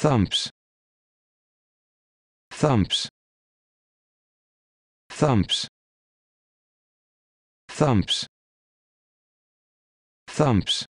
thumps thumps thumps thumps thumps